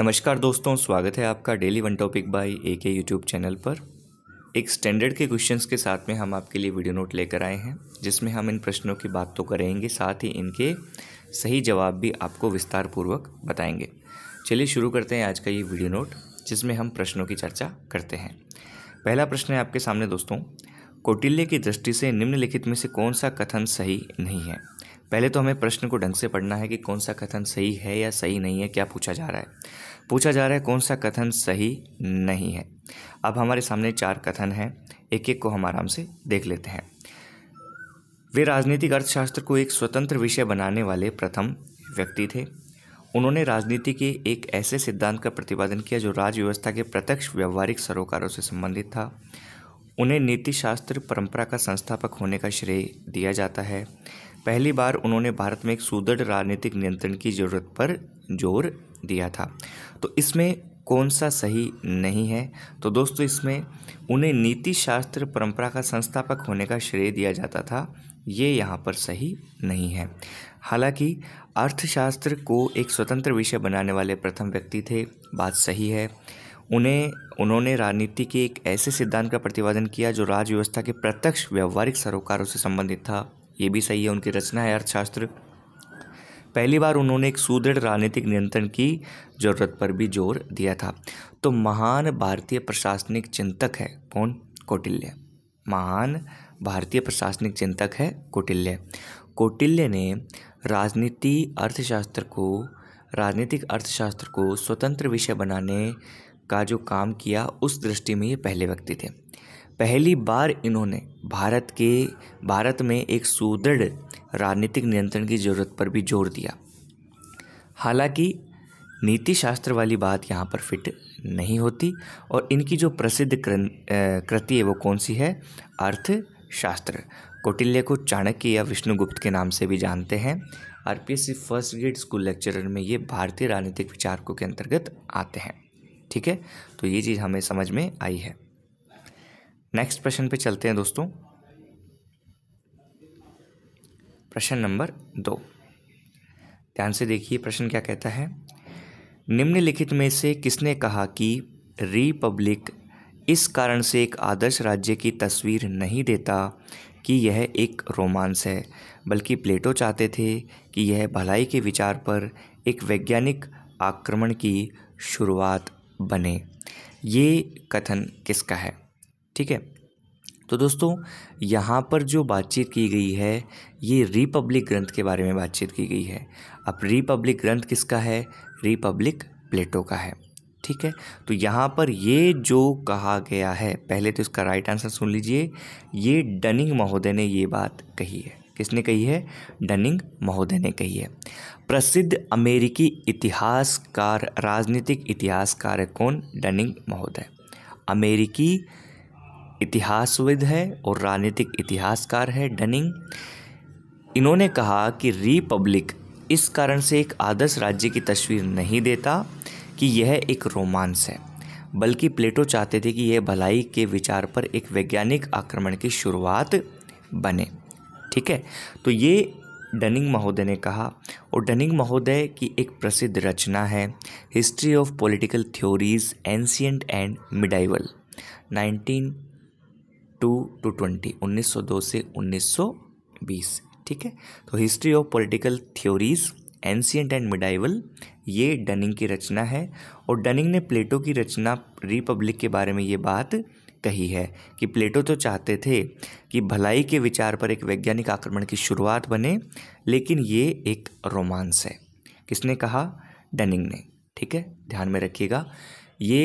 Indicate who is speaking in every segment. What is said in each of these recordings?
Speaker 1: नमस्कार दोस्तों स्वागत है आपका daily one topic by A K YouTube channel पर एक स्टैंडर्ड के क्वेश्चंस के साथ में हम आपके लिए वीडियो नोट लेकर आए हैं जिसमें हम इन प्रश्नों की बात तो करेंगे साथ ही इनके सही जवाब भी आपको विस्तार पूर्वक बताएंगे चलिए शुरू करते हैं आज का ये वीडियो नोट जिसमें हम प्रश्नों की चर्चा करते हैं पहला प्रश्न है आपके सामने दोस्तों कौटिल्य की दृष्टि से निम्नलिखित में से कौन सा कथन सही नहीं है पहले तो हमें प्रश्न को ढंग से पढ़ना है कि कौन सा कथन सही है या सही नहीं है क्या पूछा जा रहा है पूछा जा रहा है कौन सा कथन सही नहीं है अब हमारे सामने चार कथन हैं एक एक को हम आराम से देख लेते हैं वे राजनीतिक अर्थशास्त्र को एक स्वतंत्र विषय बनाने वाले प्रथम व्यक्ति थे उन्होंने राजनीति के एक ऐसे सिद्धांत का प्रतिपादन किया जो राज्य व्यवस्था के प्रत्यक्ष व्यवहारिक सरोकारों से संबंधित था उन्हें नीतिशास्त्र परंपरा का संस्थापक होने का श्रेय दिया जाता है पहली बार उन्होंने भारत में एक सुदृढ़ राजनीतिक नियंत्रण की ज़रूरत पर जोर दिया था तो इसमें कौन सा सही नहीं है तो दोस्तों इसमें उन्हें नीति शास्त्र परंपरा का संस्थापक होने का श्रेय दिया जाता था ये यहाँ पर सही नहीं है हालांकि अर्थशास्त्र को एक स्वतंत्र विषय बनाने वाले प्रथम व्यक्ति थे बात सही है उन्हें उन्होंने राजनीति के एक ऐसे सिद्धांत का प्रतिपादन किया जो राजव्यवस्था व्यवस्था के प्रत्यक्ष व्यवहारिक सरोकारों से संबंधित था ये भी सही है उनकी रचना है अर्थशास्त्र पहली बार उन्होंने एक सुदृढ़ राजनीतिक नियंत्रण की जरूरत पर भी जोर दिया था तो महान भारतीय प्रशासनिक चिंतक है कौन कौटिल्य महान भारतीय प्रशासनिक चिंतक है कौटिल्य कौटिल्य ने राजनीति अर्थशास्त्र को राजनीतिक अर्थशास्त्र को स्वतंत्र विषय बनाने का जो काम किया उस दृष्टि में ये पहले व्यक्ति थे पहली बार इन्होंने भारत के भारत में एक सुदृढ़ राजनीतिक नियंत्रण की ज़रूरत पर भी जोर दिया हालांकि नीति शास्त्र वाली बात यहाँ पर फिट नहीं होती और इनकी जो प्रसिद्ध कृति है वो कौन सी है अर्थशास्त्र कौटिल्य को चाणक्य या विष्णुगुप्त के नाम से भी जानते हैं R first grade school lecturer में ये भारतीय राजनीतिक विचारकों के अंतर्गत आते हैं ठीक है तो ये चीज़ हमें समझ में आई है नेक्स्ट प्रश्न पे चलते हैं दोस्तों प्रश्न नंबर दो ध्यान से देखिए प्रश्न क्या कहता है निम्नलिखित में से किसने कहा कि रिपब्लिक इस कारण से एक आदर्श राज्य की तस्वीर नहीं देता कि यह एक रोमांस है बल्कि प्लेटो चाहते थे कि यह भलाई के विचार पर एक वैज्ञानिक आक्रमण की शुरुआत बने ये कथन किसका है ठीक है तो दोस्तों यहाँ पर जो बातचीत की गई है ये रिपब्लिक ग्रंथ के बारे में बातचीत की गई है अब रिपब्लिक ग्रंथ किसका है रिपब्लिक प्लेटो का है ठीक है तो यहाँ पर ये जो कहा गया है पहले तो इसका राइट आंसर सुन लीजिए ये डनिंग महोदय ने ये बात कही है किसने कही है डनिंग महोदय ने कही है प्रसिद्ध अमेरिकी इतिहासकार राजनीतिक इतिहासकार कौन डनिंग महोदय अमेरिकी इतिहासविद है और राजनीतिक इतिहासकार है डनिंग इन्होंने कहा कि रिपब्लिक इस कारण से एक आदर्श राज्य की तस्वीर नहीं देता कि यह एक रोमांस है बल्कि प्लेटो चाहते थे कि यह भलाई के विचार पर एक वैज्ञानिक आक्रमण की शुरुआत बने ठीक है तो ये डनिंग महोदय ने कहा और डनिंग महोदय की एक प्रसिद्ध रचना है history of political theories ancient and medieval two two twenty उन्नीस सौ दो से उन्नीस सौ बीस ठीक है तो history of political theories ancient and medieval ये डनिंग की रचना है और डनिंग ने प्लेटो की रचना रिपब्लिक के बारे में ये बात कही है कि प्लेटो तो चाहते थे कि भलाई के विचार पर एक वैज्ञानिक आक्रमण की शुरुआत बने लेकिन ये एक रोमांस है किसने कहा डनिंग ने ठीक है ध्यान में रखिएगा ये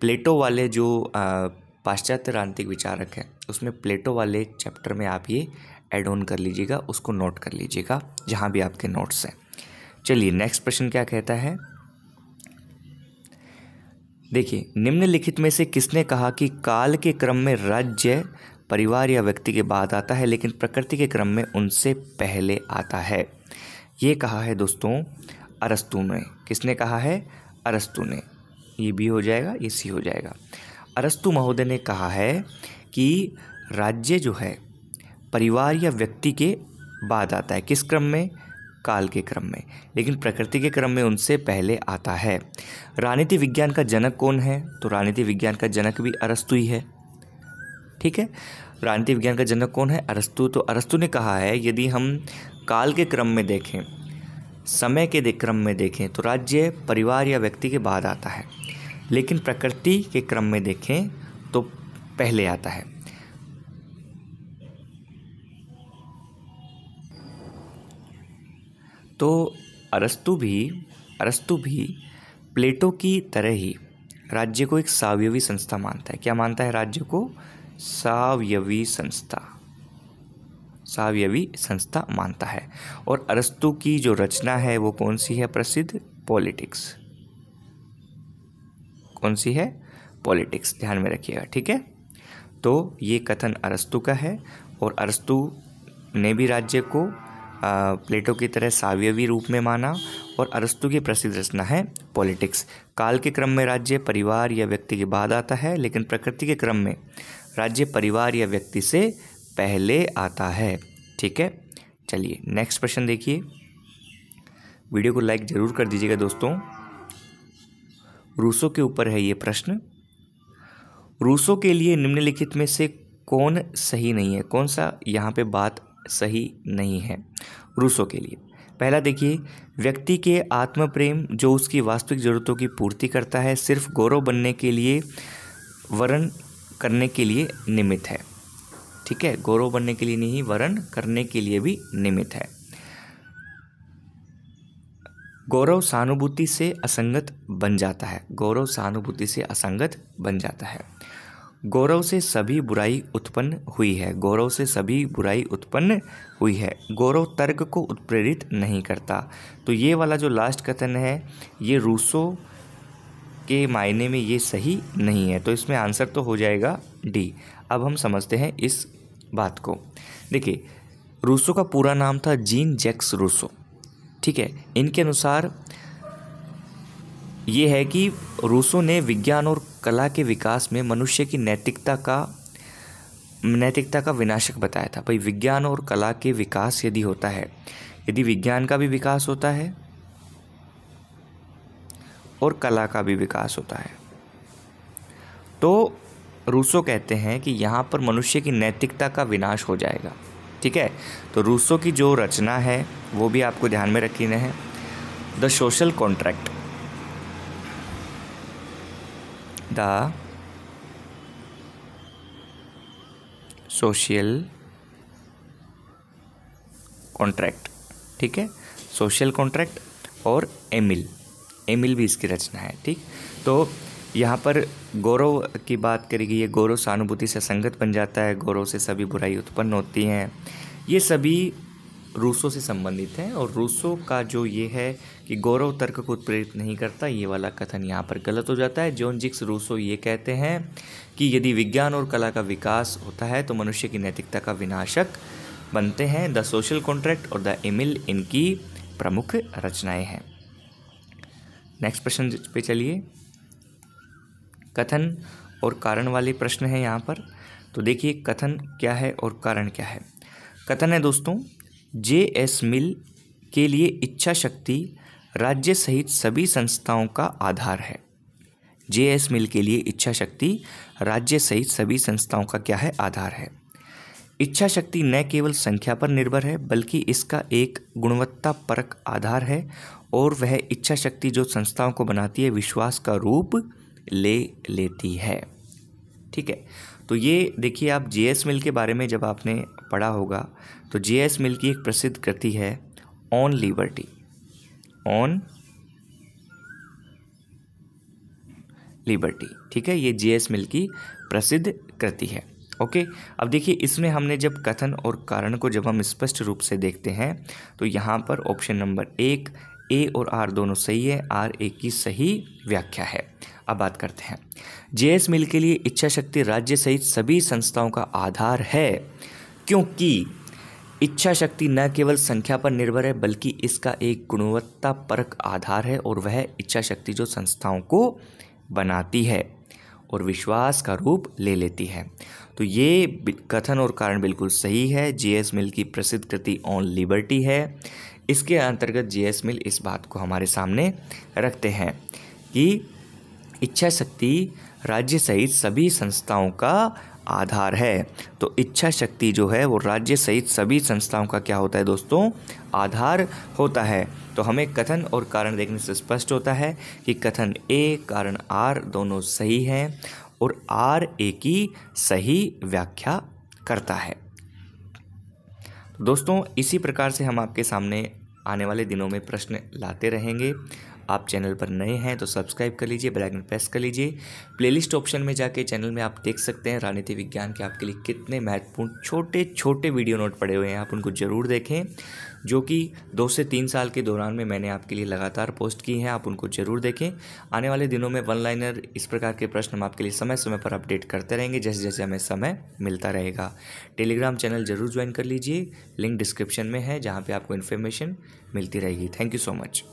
Speaker 1: प्लेटो वाले जो आ, पाश्चात्य रांतिक विचारक है उसमें प्लेटो वाले चैप्टर में आप ये एड ऑन कर लीजिएगा उसको नोट कर लीजिएगा जहाँ भी आपके नोट्स हैं चलिए नेक्स्ट प्रश्न क्या कहता है देखिए निम्नलिखित में से किसने कहा कि काल के क्रम में राज्य परिवार या व्यक्ति के बाद आता है लेकिन प्रकृति के क्रम में उनसे पहले आता है ये कहा है दोस्तों अरस्तु ने किसने कहा है अरस्तु ने ये बी हो जाएगा ये सी हो जाएगा अरस्तु महोदय ने कहा है कि राज्य जो है परिवार या व्यक्ति के बाद आता है किस क्रम में काल के क्रम में लेकिन प्रकृति के क्रम में उनसे पहले आता है राजनीति विज्ञान का जनक कौन है तो राजनीति विज्ञान का जनक भी अरस्तु ही है ठीक है राजनीति विज्ञान का जनक कौन है अरस्तु तो अरस्तु ने कहा है यदि हम काल के क्रम में देखें समय के क्रम में देखें तो राज्य परिवार या व्यक्ति के बाद आता है लेकिन प्रकृति के क्रम में देखें तो पहले आता है तो अरस्तु भी अरस्तु भी प्लेटो की तरह ही राज्य को एक सावयवी संस्था मानता है क्या मानता है राज्य को सावयवी संस्था सावयवी संस्था मानता है और अरस्तु की जो रचना है वो कौन सी है प्रसिद्ध पॉलिटिक्स कौन सी है पॉलिटिक्स ध्यान में रखिएगा ठीक है तो ये कथन अरस्तु का है और अरस्तु ने भी राज्य को प्लेटो की तरह सावयवी रूप में माना और अरस्तु की प्रसिद्ध रचना है पॉलिटिक्स काल के क्रम में राज्य परिवार या व्यक्ति के बाद आता है लेकिन प्रकृति के क्रम में राज्य परिवार या व्यक्ति से पहले आता है ठीक है चलिए नेक्स्ट क्वेश्चन देखिए वीडियो को लाइक ज़रूर कर दीजिएगा दोस्तों रूसों के ऊपर है ये प्रश्न रूसों के लिए निम्नलिखित में से कौन सही नहीं है कौन सा यहाँ पे बात सही नहीं है रूसों के लिए पहला देखिए व्यक्ति के आत्म प्रेम जो उसकी वास्तविक ज़रूरतों की पूर्ति करता है सिर्फ गौरव बनने के लिए वरण करने के लिए निमित्त है ठीक है गौरव बनने के लिए नहीं वरण करने के लिए भी निमित्त है गौरव सहानुभूति से असंगत बन जाता है गौरव सहानुभूति से असंगत बन जाता है गौरव से सभी बुराई उत्पन्न हुई है गौरव से सभी बुराई उत्पन्न हुई है गौरव तर्क को उत्प्रेरित नहीं करता तो ये वाला जो लास्ट कथन है ये रूसो के मायने में ये सही नहीं है तो इसमें आंसर तो हो जाएगा डी अब हम समझते हैं इस बात को देखिए रूसो का पूरा नाम था जीन जैक्स रूसो ठीक है इनके अनुसार ये है कि रूसों ने विज्ञान और कला के विकास में मनुष्य की नैतिकता का नैतिकता का विनाशक बताया था भाई विज्ञान और कला के विकास यदि होता है यदि विज्ञान का भी विकास होता है और कला का भी विकास होता है तो रूसो कहते हैं कि यहाँ पर मनुष्य की नैतिकता का विनाश हो जाएगा ठीक है तो रूसो की जो रचना है वो भी आपको ध्यान में रखी है the social contract the social contract ठीक है सोशल कॉन्ट्रैक्ट और एमिल एमिल भी इसकी रचना है ठीक तो यहाँ पर गौरव की बात करेगी ये गौरव सहानुभूति से संगत बन जाता है गौरव से सभी बुराई उत्पन्न होती हैं ये सभी रूसों से संबंधित हैं और रूसों का जो ये है कि गौरव तर्क को उत्प्रेरित नहीं करता ये वाला कथन यहाँ पर गलत हो जाता है जॉन जिक्स रूसो ये कहते हैं कि यदि विज्ञान और कला का विकास होता है तो मनुष्य की नैतिकता का विनाशक बनते हैं द सोशल कॉन्ट्रैक्ट और द एमिल इनकी प्रमुख रचनाएं हैं नेक्स्ट प्रश्न पे चलिए कथन और कारण वाले प्रश्न हैं यहाँ पर तो देखिए कथन क्या है और कारण क्या है कथन है दोस्तों जे एस मिल के लिए इच्छा शक्ति राज्य सहित सभी संस्थाओं का आधार है जे एस मिल के लिए इच्छा शक्ति राज्य सहित सभी संस्थाओं का क्या है आधार है इच्छा शक्ति न केवल संख्या पर निर्भर है बल्कि इसका एक गुणवत्ता परक आधार है और वह इच्छा शक्ति जो संस्थाओं को बनाती है विश्वास का रूप ले लेती है ठीक है तो ये देखिए आप जे एस मिल के बारे में जब आपने पढ़ा होगा तो जे एस मिल की एक प्रसिद्ध कृति है ऑन लिबर्टी ऑन लिबर्टी ठीक है ये जे एस मिल की प्रसिद्ध कृति है ओके अब देखिए इसमें हमने जब कथन और कारण को जब हम स्पष्ट रूप से देखते हैं तो यहाँ पर ऑप्शन नंबर एक ए और आर दोनों सही है आर ए की सही व्याख्या है अब बात करते हैं जे एस मिल के लिए इच्छा शक्ति राज्य सहित सभी संस्थाओं का आधार है क्योंकि इच्छा शक्ति न केवल संख्या पर निर्भर है बल्कि इसका एक गुणवत्ता परक आधार है और वह इच्छा शक्ति जो संस्थाओं को बनाती है और विश्वास का रूप ले लेती है तो ये कथन और कारण बिल्कुल सही है जे एस मिल की प्रसिद्ध कृति ऑन लिबर्टी है इसके अंतर्गत जी एस मिल इस बात को हमारे सामने रखते हैं कि इच्छा शक्ति राज्य सहित सभी संस्थाओं का आधार है तो इच्छा शक्ति जो है वो राज्य सहित सभी संस्थाओं का क्या होता है दोस्तों आधार होता है तो हमें कथन और कारण देखने से स्पष्ट होता है कि कथन ए कारण आर दोनों सही हैं और आर ए की सही व्याख्या करता है दोस्तों इसी प्रकार से हम आपके सामने आने वाले दिनों में प्रश्न लाते रहेंगे आप चैनल पर नए हैं तो सब्सक्राइब कर लीजिए बेल आइकन प्रेस कर लीजिए प्लेलिस्ट ऑप्शन में जाके चैनल में आप देख सकते हैं राजनीति विज्ञान के आपके लिए कितने महत्वपूर्ण छोटे छोटे वीडियो नोट पड़े हुए हैं आप उनको ज़रूर देखें जो कि दो से तीन साल के दौरान में मैंने आपके लिए लगातार पोस्ट की हैं आप उनको ज़रूर देखें आने वाले दिनों में वन लाइनर इस प्रकार के प्रश्न हम आपके लिए समय समय पर अपडेट करते रहेंगे जैसे जैसे हमें समय मिलता रहेगा टेलीग्राम चैनल ज़रूर ज्वाइन कर लीजिए लिंक डिस्क्रिप्शन में है जहाँ पर आपको इन्फॉर्मेशन मिलती रहेगी थैंक यू सो मच